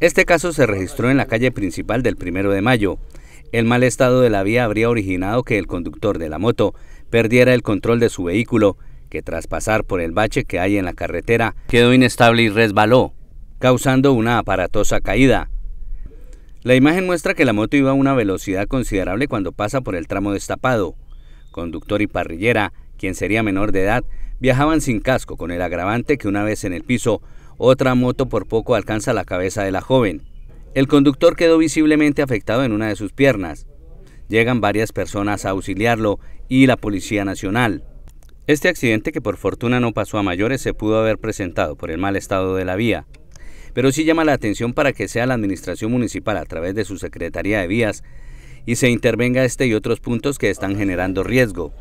Este caso se registró en la calle principal del primero de mayo. El mal estado de la vía habría originado que el conductor de la moto perdiera el control de su vehículo, que tras pasar por el bache que hay en la carretera quedó inestable y resbaló, causando una aparatosa caída. La imagen muestra que la moto iba a una velocidad considerable cuando pasa por el tramo destapado. Conductor y parrillera, quien sería menor de edad, viajaban sin casco con el agravante que una vez en el piso otra moto por poco alcanza la cabeza de la joven. El conductor quedó visiblemente afectado en una de sus piernas. Llegan varias personas a auxiliarlo y la Policía Nacional. Este accidente, que por fortuna no pasó a mayores, se pudo haber presentado por el mal estado de la vía. Pero sí llama la atención para que sea la Administración Municipal a través de su Secretaría de Vías y se intervenga este y otros puntos que están generando riesgo.